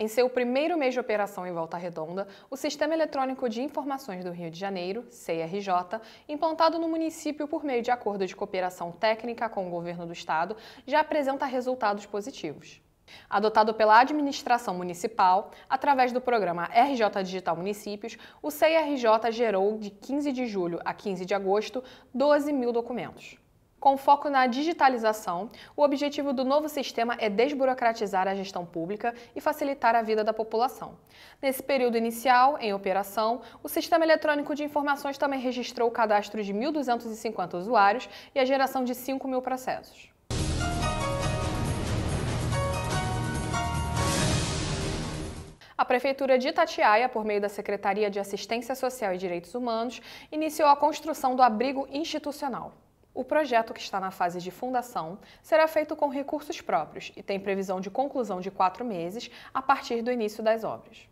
Em seu primeiro mês de operação em Volta Redonda, o Sistema Eletrônico de Informações do Rio de Janeiro, CRJ, implantado no município por meio de acordo de cooperação técnica com o governo do estado, já apresenta resultados positivos. Adotado pela administração municipal, através do programa RJ Digital Municípios, o CRJ gerou, de 15 de julho a 15 de agosto, 12 mil documentos. Com foco na digitalização, o objetivo do novo sistema é desburocratizar a gestão pública e facilitar a vida da população. Nesse período inicial, em operação, o Sistema Eletrônico de Informações também registrou o cadastro de 1.250 usuários e a geração de 5 mil processos. A Prefeitura de Itatiaia, por meio da Secretaria de Assistência Social e Direitos Humanos, iniciou a construção do abrigo institucional. O projeto, que está na fase de fundação, será feito com recursos próprios e tem previsão de conclusão de quatro meses a partir do início das obras.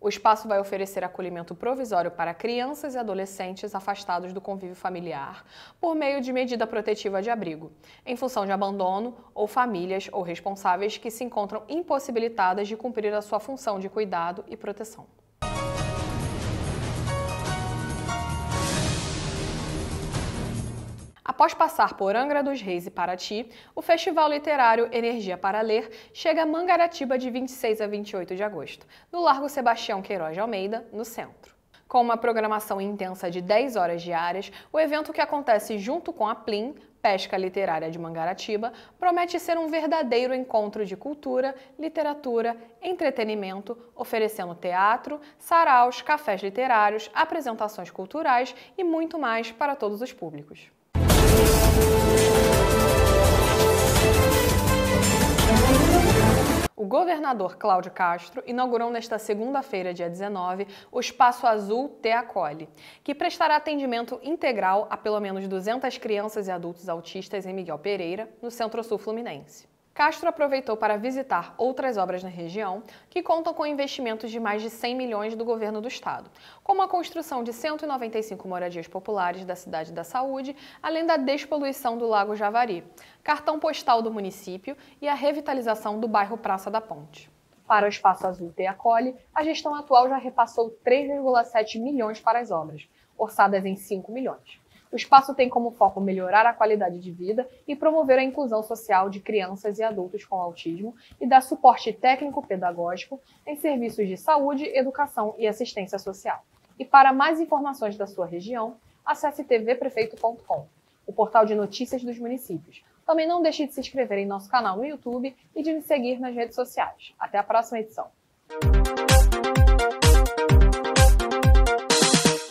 O espaço vai oferecer acolhimento provisório para crianças e adolescentes afastados do convívio familiar por meio de medida protetiva de abrigo, em função de abandono ou famílias ou responsáveis que se encontram impossibilitadas de cumprir a sua função de cuidado e proteção. Após passar por Angra dos Reis e Paraty, o Festival Literário Energia para Ler chega a Mangaratiba de 26 a 28 de agosto, no Largo Sebastião Queiroz de Almeida, no centro. Com uma programação intensa de 10 horas diárias, o evento que acontece junto com a Plim, Pesca Literária de Mangaratiba, promete ser um verdadeiro encontro de cultura, literatura, entretenimento, oferecendo teatro, saraus, cafés literários, apresentações culturais e muito mais para todos os públicos. governador Cláudio Castro inaugurou nesta segunda-feira, dia 19, o Espaço Azul Te que prestará atendimento integral a pelo menos 200 crianças e adultos autistas em Miguel Pereira, no Centro-Sul Fluminense. Castro aproveitou para visitar outras obras na região que contam com investimentos de mais de 100 milhões do governo do estado, como a construção de 195 moradias populares da cidade da Saúde, além da despoluição do Lago Javari, cartão postal do município e a revitalização do bairro Praça da Ponte. Para o Espaço Azul e Acolhe, a gestão atual já repassou 3,7 milhões para as obras, orçadas em 5 milhões. O espaço tem como foco melhorar a qualidade de vida e promover a inclusão social de crianças e adultos com autismo e dar suporte técnico-pedagógico em serviços de saúde, educação e assistência social. E para mais informações da sua região, acesse tvprefeito.com, o portal de notícias dos municípios. Também não deixe de se inscrever em nosso canal no YouTube e de nos seguir nas redes sociais. Até a próxima edição!